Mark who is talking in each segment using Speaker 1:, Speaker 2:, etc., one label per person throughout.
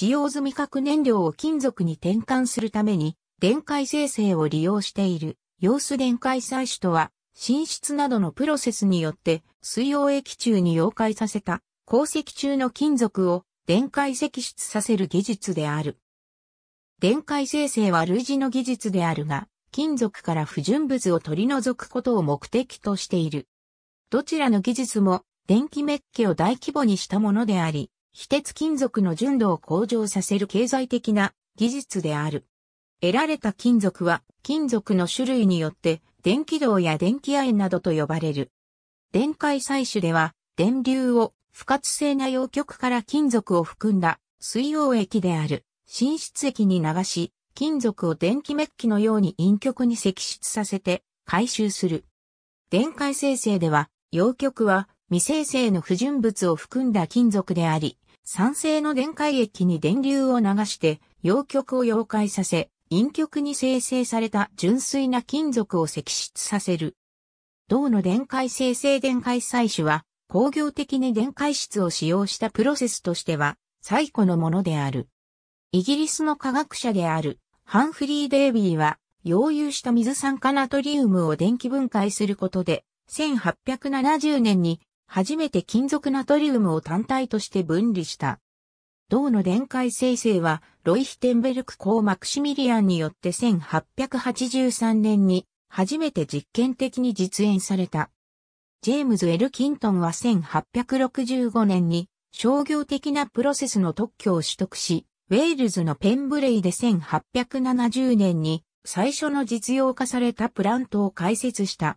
Speaker 1: 使用済み核燃料を金属に転換するために、電解生成を利用している、様子電解採取とは、浸出などのプロセスによって、水溶液中に溶解させた、鉱石中の金属を、電解析出させる技術である。電解生成は類似の技術であるが、金属から不純物を取り除くことを目的としている。どちらの技術も電気メッケを大規模にしたものであり、非鉄金属の純度を向上させる経済的な技術である。得られた金属は金属の種類によって電気銅や電気亜鉛などと呼ばれる。電解採取では電流を不活性な陽極から金属を含んだ水溶液である浸出液に流し、金属を電気メッキのように陰極に析出させて回収する。電解生成では、陽極は未生成の不純物を含んだ金属であり、酸性の電解液に電流を流して陽極を溶解させ、陰極に生成された純粋な金属を析出させる。銅の電解生成電解採取は、工業的に電解質を使用したプロセスとしては、最古のものである。イギリスの科学者である、ハンフリー・デイビーは、溶融した水酸化ナトリウムを電気分解することで、1870年に初めて金属ナトリウムを単体として分離した。銅の電解生成は、ロイヒテンベルク公マクシミリアンによって1883年に初めて実験的に実演された。ジェームズ・エル・キントンは1865年に商業的なプロセスの特許を取得し、ウェールズのペンブレイで1870年に最初の実用化されたプラントを開設した。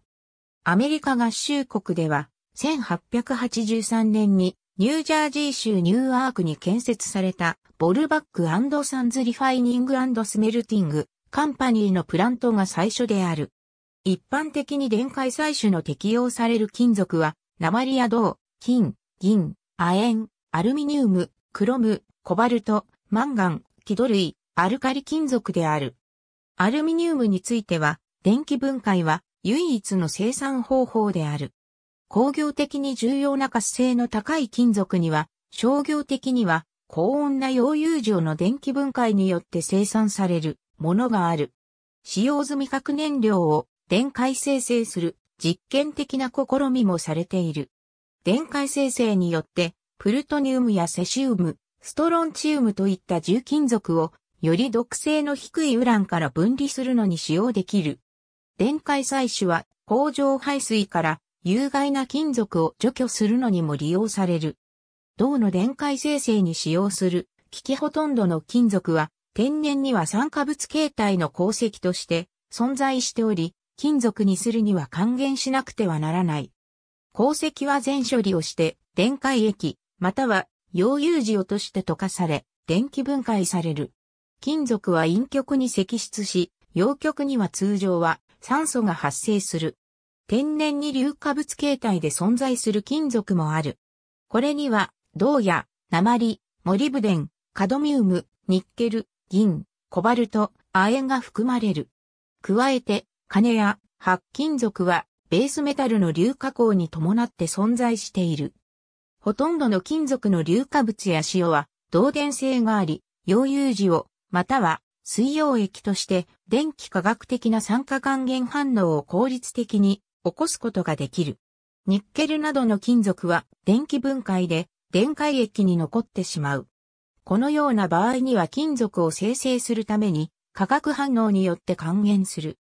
Speaker 1: アメリカ合衆国では1883年にニュージャージー州ニューアークに建設されたボルバックサンズリファイニングスメルティングカンパニーのプラントが最初である。一般的に電解採取の適用される金属は、鉛や銅、金、銀、亜鉛、アルミニウム、クロム、コバルト、マンガン、気土類、アルカリ金属である。アルミニウムについては、電気分解は唯一の生産方法である。工業的に重要な活性の高い金属には、商業的には高温な溶融状の電気分解によって生産されるものがある。使用済み核燃料を電解生成する実験的な試みもされている。電解生成によって、プルトニウムやセシウム、ストロンチウムといった重金属をより毒性の低いウランから分離するのに使用できる。電解採取は工場排水から有害な金属を除去するのにも利用される。銅の電解生成に使用する、機器ほとんどの金属は、天然には酸化物形態の鉱石として存在しており、金属にするには還元しなくてはならない。鉱石は全処理をして、電解液、または溶融をとして溶かされ、電気分解される。金属は陰極に析出し、陽極には通常は酸素が発生する。天然に硫化物形態で存在する金属もある。これには、銅や、鉛、モリブデン、カドミウム、ニッケル、銀、コバルト、亜鉛が含まれる。加えて、金や白金属は、ベースメタルの硫化鋼に伴って存在している。ほとんどの金属の硫化物や塩は、導電性があり、溶融時を、または水溶液として電気化学的な酸化還元反応を効率的に起こすことができる。ニッケルなどの金属は電気分解で電解液に残ってしまう。このような場合には金属を生成するために化学反応によって還元する。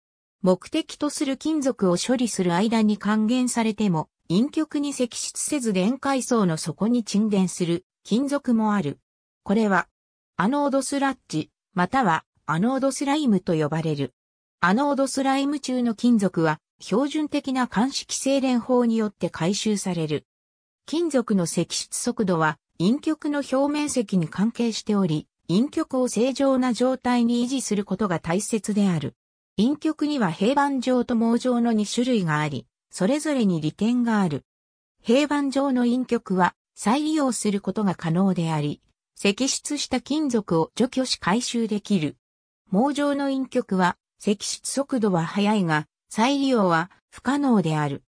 Speaker 1: 目的とする金属を処理する間に還元されても陰極に積出せず電解層の底に沈殿する金属もある。これはアノードスラッジまたはアノードスライムと呼ばれる。アノードスライム中の金属は標準的な監視規制連法によって回収される。金属の積出速度は陰極の表面積に関係しており、陰極を正常な状態に維持することが大切である。陰極には平板状と網状の2種類があり、それぞれに利点がある。平板状の陰極は再利用することが可能であり、積出した金属を除去し回収できる。網状の陰極は積出速度は速いが、再利用は不可能である。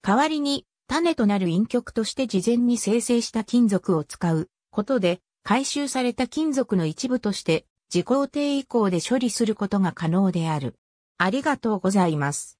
Speaker 1: 代わりに、種となる陰極として事前に生成した金属を使うことで、回収された金属の一部として、自工程以降で処理することが可能である。ありがとうございます。